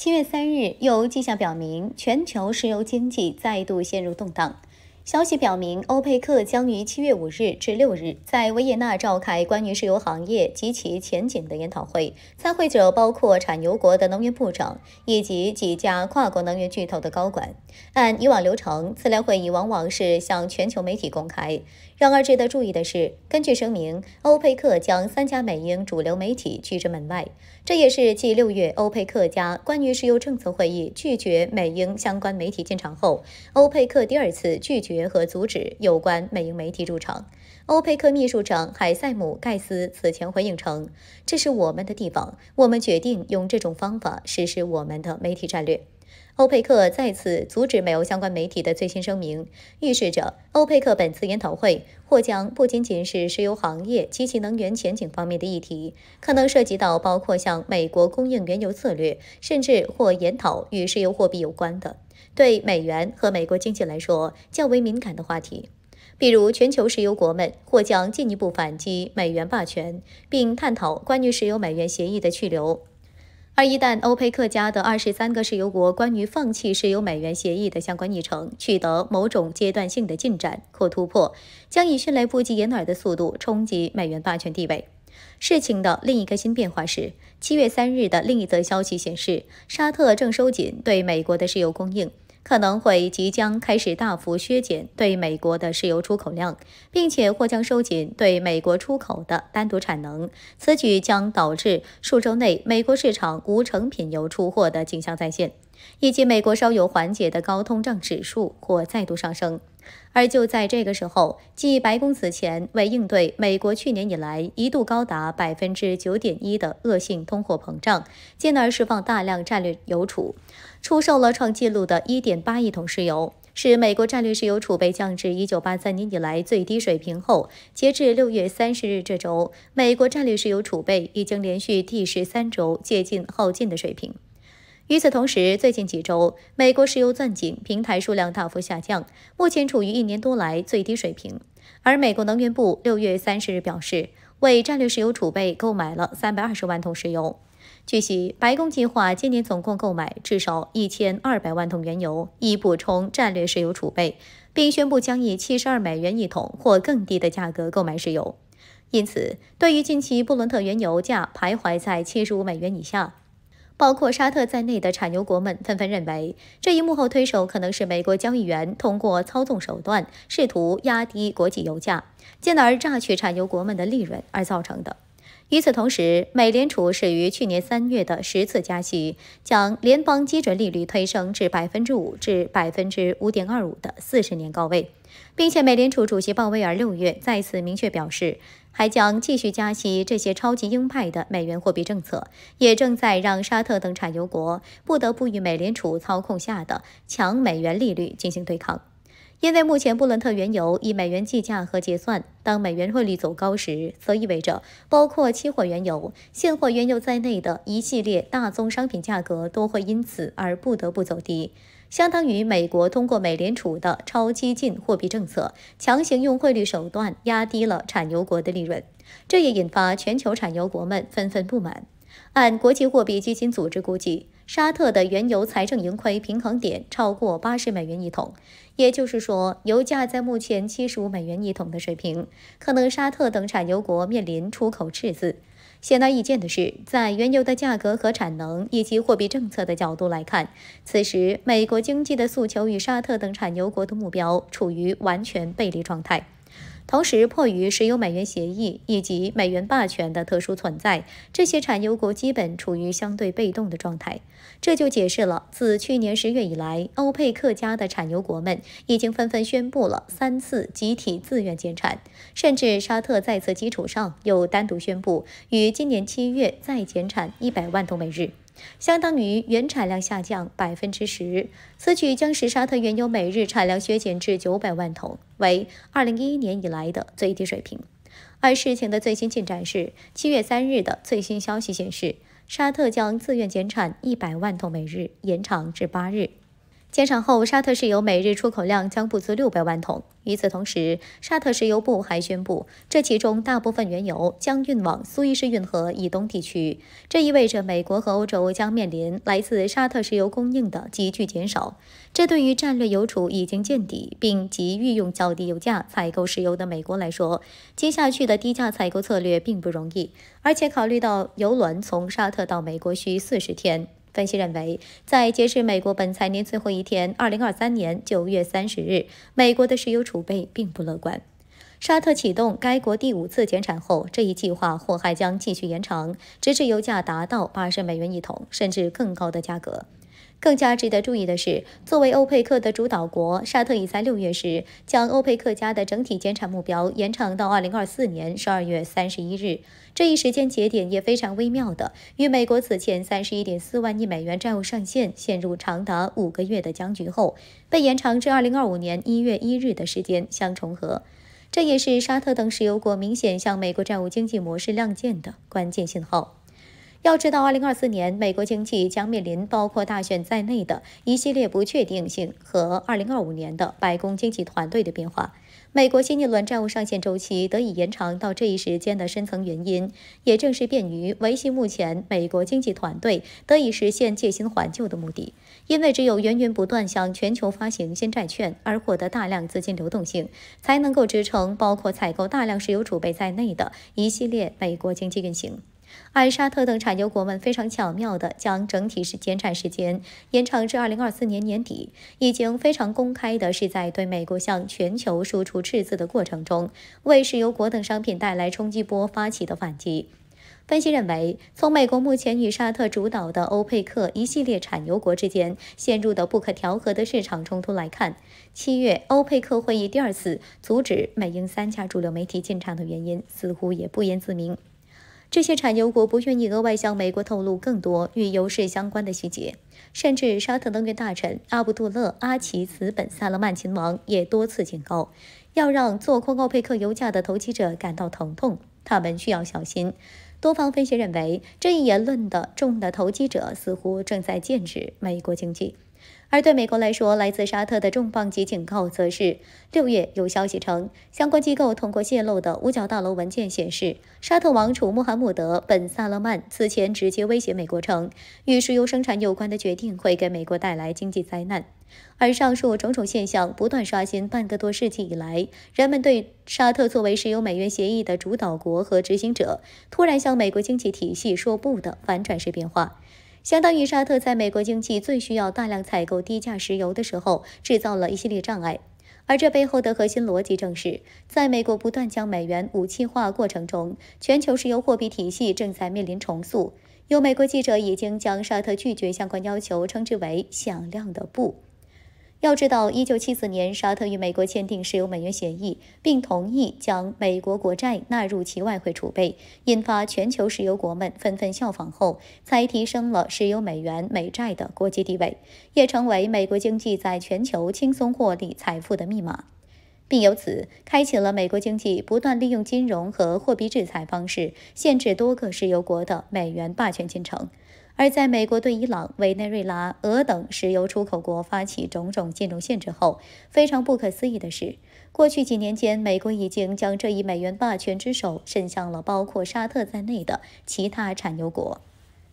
七月三日，有迹象表明，全球石油经济再度陷入动荡。消息表明，欧佩克将于七月五日至六日在维也纳召开关于石油行业及其前景的研讨会。参会者包括产油国的能源部长以及几家跨国能源巨头的高管。按以往流程，此类会议往往是向全球媒体公开。然而，值得注意的是，根据声明，欧佩克将三家美英主流媒体拒之门外。这也是继六月欧佩克家关于石油政策会议拒绝美英相关媒体进场后，欧佩克第二次拒绝。和阻止有关美英媒体入场。欧佩克秘书长海塞姆·盖斯此前回应称：“这是我们的地方，我们决定用这种方法实施我们的媒体战略。”欧佩克再次阻止美欧相关媒体的最新声明，预示着欧佩克本次研讨会或将不仅仅是石油行业及其能源前景方面的议题，可能涉及到包括像美国供应原油策略，甚至或研讨与石油货币有关的。对美元和美国经济来说较为敏感的话题，比如全球石油国们或将进一步反击美元霸权，并探讨关于石油美元协议的去留。而一旦欧佩克家的二十三个石油国关于放弃石油美元协议的相关议程取得某种阶段性的进展或突破，将以迅雷不及掩耳的速度冲击美元霸权地位。事情的另一个新变化是，七月三日的另一则消息显示，沙特正收紧对美国的石油供应。可能会即将开始大幅削减对美国的石油出口量，并且或将收紧对美国出口的单独产能。此举将导致数周内美国市场无成品油出货的景象再现，以及美国稍有缓解的高通胀指数或再度上升。而就在这个时候，继白宫此前为应对美国去年以来一度高达百分之九点一的恶性通货膨胀，进而释放大量战略油储，出售了创纪录的一点八亿桶石油，使美国战略石油储备降至一九八三年以来最低水平后，截至六月三十日这周，美国战略石油储备已经连续第十三周接近耗尽的水平。与此同时，最近几周，美国石油钻井平台数量大幅下降，目前处于一年多来最低水平。而美国能源部六月三十日表示，为战略石油储备购买了三百二十万桶石油。据悉，白宫计划今年总共购买至少一千二百万桶原油，以补充战略石油储备，并宣布将以七十二美元一桶或更低的价格购买石油。因此，对于近期布伦特原油价徘徊在七十五美元以下。包括沙特在内的产油国们纷纷认为，这一幕后推手可能是美国交易员通过操纵手段，试图压低国际油价，进而榨取产油国们的利润而造成的。与此同时，美联储始于去年三月的十次加息，将联邦基准利率推升至百分之五至百分之五点二五的四十年高位，并且美联储主席鲍威尔六月再次明确表示。还将继续加息，这些超级鹰派的美元货币政策也正在让沙特等产油国不得不与美联储操控下的强美元利率进行对抗。因为目前布伦特原油以美元计价和结算，当美元汇率走高时，则意味着包括期货原油、现货原油在内的一系列大宗商品价格都会因此而不得不走低。相当于美国通过美联储的超激进货币政策，强行用汇率手段压低了产油国的利润，这也引发全球产油国们纷纷不满。按国际货币基金组织估计，沙特的原油财政盈亏平衡点超过八十美元一桶，也就是说，油价在目前七十五美元一桶的水平，可能沙特等产油国面临出口赤字。显而易见的是，在原油的价格和产能以及货币政策的角度来看，此时美国经济的诉求与沙特等产油国的目标处于完全背离状态。同时，迫于石油美元协议以及美元霸权的特殊存在，这些产油国基本处于相对被动的状态。这就解释了，自去年十月以来，欧佩克家的产油国们已经纷纷宣布了三次集体自愿减产，甚至沙特在此基础上又单独宣布于今年七月再减产一百万桶每日。相当于原产量下降百分之十，此举将使沙特原油每日产量削减至九百万桶，为二零一一年以来的最低水平。而事情的最新进展是，七月三日的最新消息显示，沙特将自愿减产一百万桶每日，延长至八日。减产后，沙特石油每日出口量将不足六百万桶。与此同时，沙特石油部还宣布，这其中大部分原油将运往苏伊士运河以东地区。这意味着美国和欧洲将面临来自沙特石油供应的急剧减少。这对于战略油储已经见底并急于用较低油价采购石油的美国来说，接下去的低价采购策略并不容易。而且，考虑到油轮从沙特到美国需四十天。分析认为，在截至美国本财年最后一天（二零二三年九月三十日），美国的石油储备并不乐观。沙特启动该国第五次减产后，这一计划或还将继续延长，直至油价达到八十美元一桶甚至更高的价格。更加值得注意的是，作为欧佩克的主导国，沙特已在六月时将欧佩克家的整体减产目标延长到二零二四年十二月三十一日。这一时间节点也非常微妙的，与美国此前三十一点四万亿美元债务上限陷入长达五个月的僵局后，被延长至二零二五年一月一日的时间相重合。这也是沙特等石油国明显向美国债务经济模式亮剑的关键信号。要知道，二零二四年美国经济将面临包括大选在内的一系列不确定性和二零二五年的白宫经济团队的变化。美国新一轮债务上限周期得以延长到这一时间的深层原因，也正是便于维系目前美国经济团队得以实现借新还旧的目的。因为只有源源不断向全球发行新债券而获得大量资金流动性，才能够支撑包括采购大量石油储备在内的一系列美国经济运行。而沙特等产油国们非常巧妙地将整体式减产时间延长至二零二四年年底，已经非常公开的是在对美国向全球输出赤字的过程中，为石油国等商品带来冲击波发起的反击。分析认为，从美国目前与沙特主导的欧佩克一系列产油国之间陷入的不可调和的市场冲突来看，七月欧佩克会议第二次阻止美英三家主流媒体进场的原因，似乎也不言自明。这些产油国不愿意额外向美国透露更多与油市相关的细节，甚至沙特能源大臣阿卜杜勒阿齐兹本萨勒曼亲王也多次警告，要让做空欧佩克油价的投机者感到疼痛，他们需要小心。多方分析认为，这一言论的重的投机者似乎正在剑指美国经济。而对美国来说，来自沙特的重磅级警告则是：六月有消息称，相关机构通过泄露的五角大楼文件显示，沙特王储穆罕默德·本·萨勒曼此前直接威胁美国，称与石油生产有关的决定会给美国带来经济灾难。而上述种种现象不断刷新半个多世纪以来人们对沙特作为石油美元协议的主导国和执行者突然向美国经济体系说不的反转式变化。相当于沙特在美国经济最需要大量采购低价石油的时候，制造了一系列障碍。而这背后的核心逻辑正是，在美国不断将美元武器化过程中，全球石油货币体系正在面临重塑。有美国记者已经将沙特拒绝相关要求称之为响亮的“不”。要知道，1974年，沙特与美国签订石油美元协议，并同意将美国国债纳入其外汇储备，引发全球石油国们纷纷效仿后，才提升了石油美元美债的国际地位，也成为美国经济在全球轻松获利财富的密码，并由此开启了美国经济不断利用金融和货币制裁方式限制多个石油国的美元霸权进程。而在美国对伊朗、委内瑞拉、俄等石油出口国发起种种金融限制后，非常不可思议的是，过去几年间，美国已经将这一美元霸权之手伸向了包括沙特在内的其他产油国。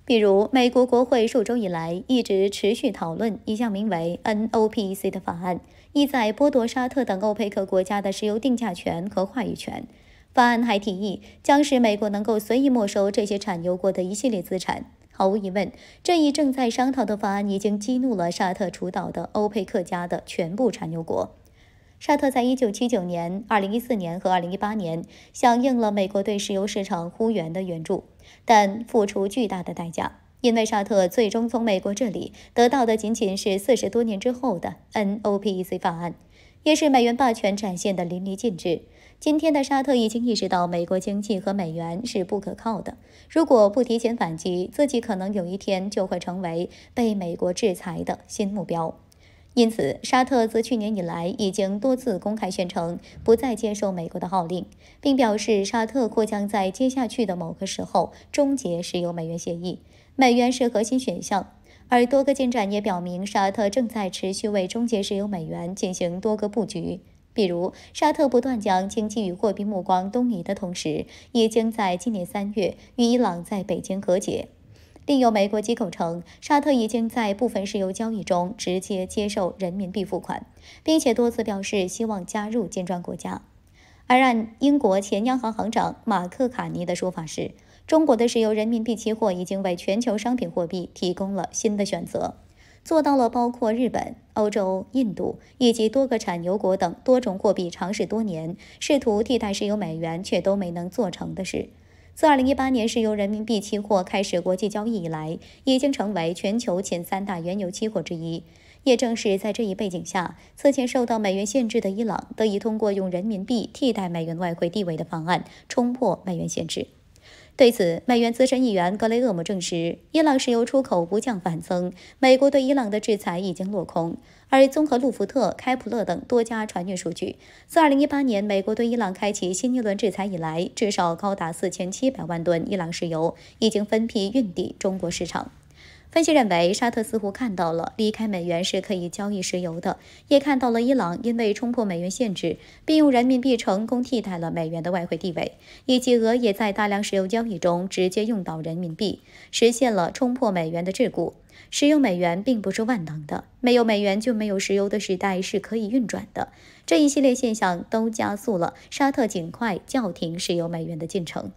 比如，美国国会数周以来一直持续讨论一项名为 NOPC 的法案，意在剥夺沙特等欧佩克国家的石油定价权和话语权。法案还提议将使美国能够随意没收这些产油国的一系列资产。毫无疑问，这一正在商讨的法案已经激怒了沙特主导的欧佩克家的全部产油国。沙特在一九七九年、二零一四年和二零一八年响应了美国对石油市场呼援的援助，但付出巨大的代价，因为沙特最终从美国这里得到的仅仅是四十多年之后的 N O P E C 法案。也是美元霸权展现的淋漓尽致。今天的沙特已经意识到，美国经济和美元是不可靠的。如果不提前反击，自己可能有一天就会成为被美国制裁的新目标。因此，沙特自去年以来已经多次公开宣称不再接受美国的号令，并表示沙特或将在接下去的某个时候终结石油美元协议。美元是核心选项。而多个进展也表明，沙特正在持续为终结石油美元进行多个布局。比如，沙特不断将经济与货币目光东移的同时，已经在今年三月与伊朗在北京和解。另有美国机构称，沙特已经在部分石油交易中直接接受人民币付款，并且多次表示希望加入金砖国家。而按英国前央行行长马克·卡尼的说法是。中国的石油人民币期货已经为全球商品货币提供了新的选择，做到了包括日本、欧洲、印度以及多个产油国等多种货币尝试多年试图替代石油美元却都没能做成的事。自2018年石油人民币期货开始国际交易以来，已经成为全球前三大原油期货之一。也正是在这一背景下，此前受到美元限制的伊朗得以通过用人民币替代美元外汇地位的方案，冲破美元限制。对此，美元资深议员格雷厄姆证实，伊朗石油出口不降反增，美国对伊朗的制裁已经落空。而综合路福特、开普勒等多家船运数据，自2018年美国对伊朗开启新一轮制裁以来，至少高达4700万吨伊朗石油已经分批运抵中国市场。分析认为，沙特似乎看到了离开美元是可以交易石油的，也看到了伊朗因为冲破美元限制，并用人民币成功替代了美元的外汇地位，以及俄也在大量石油交易中直接用到人民币，实现了冲破美元的桎梏。使用美元并不是万能的，没有美元就没有石油的时代是可以运转的。这一系列现象都加速了沙特尽快叫停石油美元的进程。